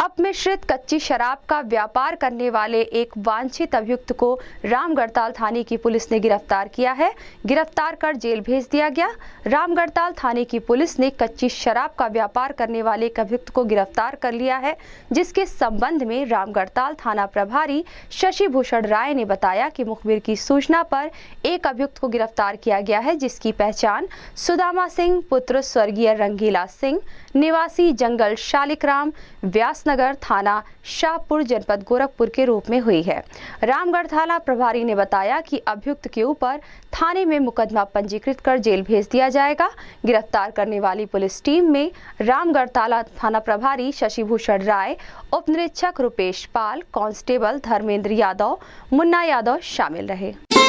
अपमिश्रित कच्ची शराब का व्यापार करने वाले एक वांछित अभियुक्त को रामगढ़ताल थाने की पुलिस ने गिरफ्तार किया है गिरफ्तार कर जेल भेज दिया गया रामगढ़ताल थाने की पुलिस ने कच्ची शराब का व्यापार करने वाले एक अभियुक्त को गिरफ्तार कर लिया है जिसके संबंध में रामगढ़ताल थाना प्रभारी शशि भूषण राय ने बताया कि मुखबिर की सूचना पर एक अभियुक्त को गिरफ्तार किया गया है जिसकी पहचान सुदामा सिंह पुत्र स्वर्गीय रंगीला सिंह निवासी जंगल राम व्यास नगर थाना शाहपुर जनपद गोरखपुर के रूप में हुई है रामगढ़ थाना प्रभारी ने बताया कि अभियुक्त के ऊपर थाने में मुकदमा पंजीकृत कर जेल भेज दिया जाएगा गिरफ्तार करने वाली पुलिस टीम में रामगढ़ थाना थाना प्रभारी शशिभूषण राय उप निरीक्षक रूपेश पाल कांस्टेबल धर्मेंद्र यादव मुन्ना यादव शामिल रहे